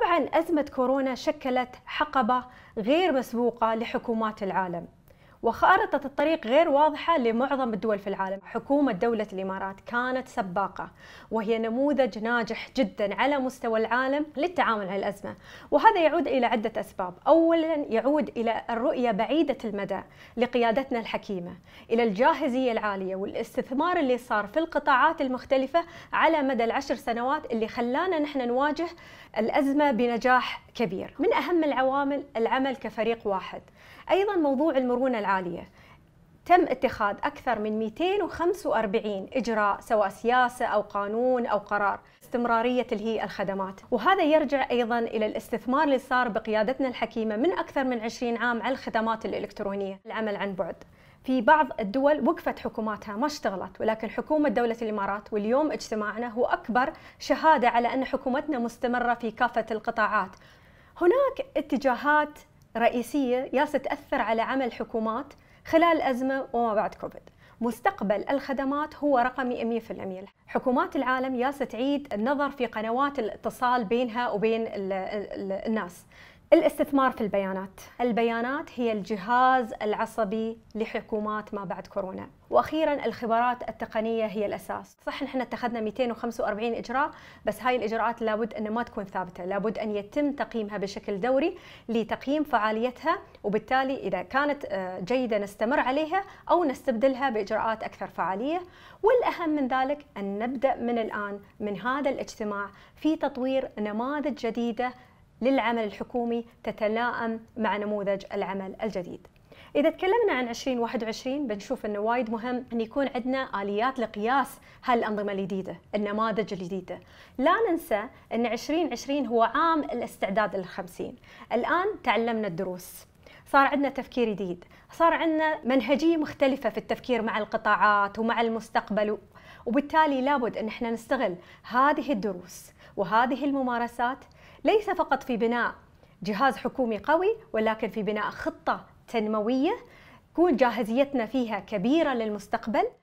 طبعا أزمة كورونا شكلت حقبة غير مسبوقة لحكومات العالم وخارطة الطريق غير واضحة لمعظم الدول في العالم حكومة دولة الإمارات كانت سباقة وهي نموذج ناجح جدا على مستوى العالم للتعامل مع الأزمة وهذا يعود إلى عدة أسباب أولا يعود إلى الرؤية بعيدة المدى لقيادتنا الحكيمة إلى الجاهزية العالية والاستثمار اللي صار في القطاعات المختلفة على مدى العشر سنوات اللي خلانا نحن نواجه الأزمة بنجاح كبير من أهم العوامل العمل كفريق واحد أيضا موضوع المرونة العالمية عالية تم اتخاذ أكثر من 245 إجراء سواء سياسة أو قانون أو قرار استمرارية تلهي الخدمات وهذا يرجع أيضا إلى الاستثمار اللي صار بقيادتنا الحكيمة من أكثر من 20 عام على الخدمات الإلكترونية العمل عن بعد في بعض الدول وقفت حكوماتها ما اشتغلت ولكن حكومة دولة الإمارات واليوم اجتماعنا هو أكبر شهادة على أن حكومتنا مستمرة في كافة القطاعات هناك اتجاهات رئيسية ياس تأثر على عمل حكومات خلال الأزمة وما بعد كوفيد مستقبل الخدمات هو رقمي 100% حكومات العالم ياس تعيد النظر في قنوات الاتصال بينها وبين الناس الاستثمار في البيانات البيانات هي الجهاز العصبي لحكومات ما بعد كورونا واخيرا الخبرات التقنيه هي الاساس صح نحن اتخذنا 245 اجراء بس هاي الاجراءات لابد ان ما تكون ثابته لابد ان يتم تقييمها بشكل دوري لتقييم فعاليتها وبالتالي اذا كانت آه، جيده نستمر عليها او نستبدلها باجراءات اكثر فعاليه والاهم من ذلك ان نبدا من الان من هذا الاجتماع في تطوير نماذج جديده للعمل الحكومي تتلائم مع نموذج العمل الجديد إذا تكلمنا عن 2021 بنشوف أنه وايد مهم أن يكون عندنا آليات لقياس هالأنظمة الجديدة النماذج الجديدة لا ننسى أن 2020 هو عام الاستعداد للخمسين الآن تعلمنا الدروس صار عندنا تفكير جديد صار عندنا منهجية مختلفة في التفكير مع القطاعات ومع المستقبل وبالتالي لابد أن احنا نستغل هذه الدروس وهذه الممارسات ليس فقط في بناء جهاز حكومي قوي ولكن في بناء خطه تنمويه تكون جاهزيتنا فيها كبيره للمستقبل